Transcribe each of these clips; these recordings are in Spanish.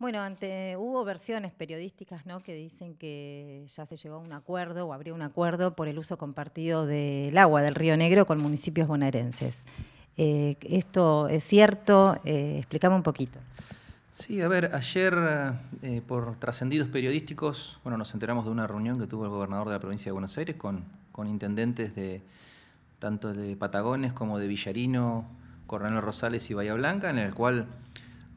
Bueno, ante, hubo versiones periodísticas ¿no? que dicen que ya se llegó a un acuerdo o habría un acuerdo por el uso compartido del agua del Río Negro con municipios bonaerenses. Eh, ¿Esto es cierto? Eh, explicame un poquito. Sí, a ver, ayer eh, por trascendidos periodísticos, bueno, nos enteramos de una reunión que tuvo el gobernador de la provincia de Buenos Aires con, con intendentes de tanto de Patagones como de Villarino, Coronel Rosales y Bahía Blanca, en el cual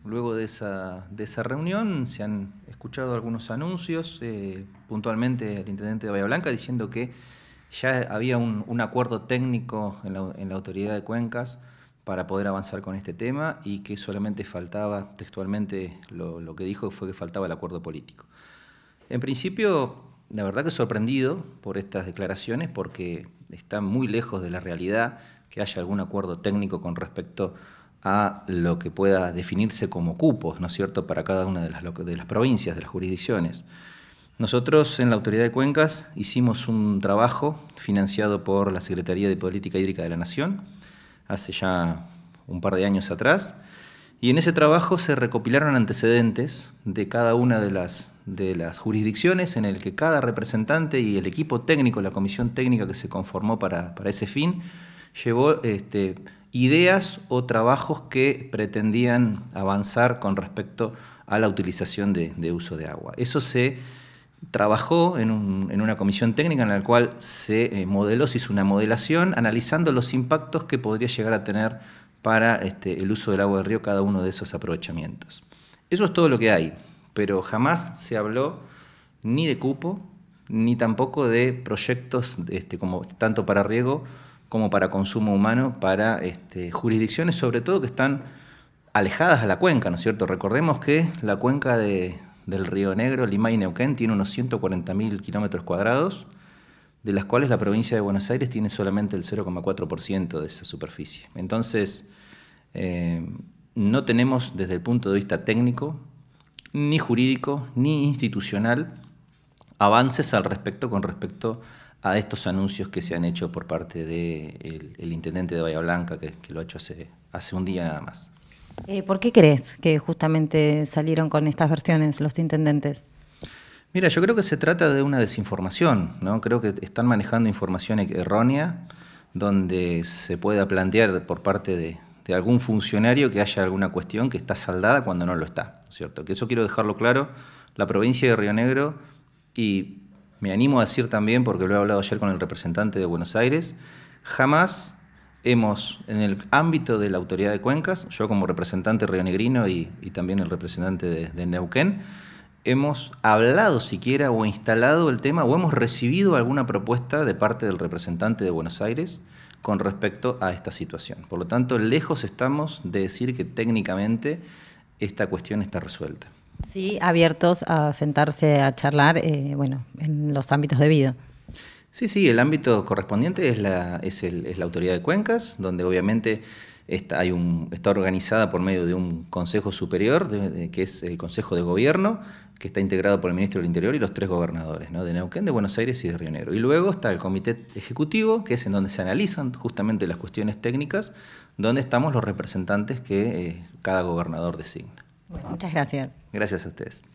Luego de esa, de esa reunión se han escuchado algunos anuncios, eh, puntualmente el intendente de Bahía Blanca diciendo que ya había un, acuerdo técnico en la, en la, autoridad de cuencas para poder avanzar con este tema y que solamente faltaba, textualmente lo, lo que dijo fue que faltaba el acuerdo político. En principio, la verdad que sorprendido por estas declaraciones porque está muy lejos de la realidad que haya algún acuerdo técnico con respecto a lo que pueda definirse como cupos, ¿no es cierto?, para cada una de las, provincias, de las jurisdicciones. Nosotros en la Autoridad de Cuencas hicimos un trabajo financiado por la Secretaría de Política Hídrica de la Nación hace ya un par de años atrás, y en ese trabajo se recopilaron antecedentes de cada una de las, jurisdicciones en el que cada representante y el equipo técnico, la comisión técnica que se conformó para, para ese fin, llevó este, ideas o trabajos que pretendían avanzar con respecto a la utilización de, uso de agua. Eso se trabajó en, una comisión técnica en la cual se eh, modeló, se hizo una modelación analizando los impactos que podría llegar a tener para este, el uso del agua de río cada uno de esos aprovechamientos. Eso es todo lo que hay, pero jamás se habló ni de cupo, ni tampoco de proyectos este, como tanto para riego como para consumo humano, para este, jurisdicciones sobre todo que están alejadas a la cuenca, ¿no es cierto? Recordemos que la cuenca del Río Negro, Lima y Neuquén tiene unos 140.000 kilómetros cuadrados, de las cuales la provincia de Buenos Aires tiene solamente el 0,4% de esa superficie. Entonces, eh, no tenemos desde el punto de vista técnico, ni jurídico, ni institucional, avances al respecto con respecto a a estos anuncios que se han hecho por parte del intendente de Bahía Blanca, que, lo ha hecho hace, un día nada más. Eh, ¿Por qué crees que justamente salieron con estas versiones los intendentes? Mira, yo creo que se trata de una desinformación, ¿no? Creo que están manejando información e-, errónea donde se pueda plantear por parte de, de algún funcionario que haya alguna cuestión que está saldada cuando no lo está, ¿cierto? Que eso quiero dejarlo claro, la provincia de Río Negro y me animo a decir también, porque lo he hablado ayer con el representante de Buenos Aires, jamás hemos, en el ámbito de la autoridad de cuencas, yo como representante rionegrino y, y también el representante de, Neuquén, hemos hablado siquiera o instalado el tema o hemos recibido alguna propuesta de parte del representante de Buenos Aires con respecto a esta situación. Por lo tanto, lejos estamos de decir que técnicamente esta cuestión está resuelta. Sí, abiertos a sentarse a charlar, eh, bueno, en los ámbitos de vida. Sí, sí, el ámbito correspondiente es la, es, la autoridad de cuencas, donde obviamente está, está organizada por medio de un consejo superior, que es el Consejo de Gobierno, que está integrado por el Ministro del Interior y los tres gobernadores, ¿no? de Neuquén, de Buenos Aires y de Río Negro. Y luego está el Comité Ejecutivo, que es en donde se analizan justamente las cuestiones técnicas, donde estamos los representantes que eh, cada gobernador designa muchas gracias. Gracias a ustedes.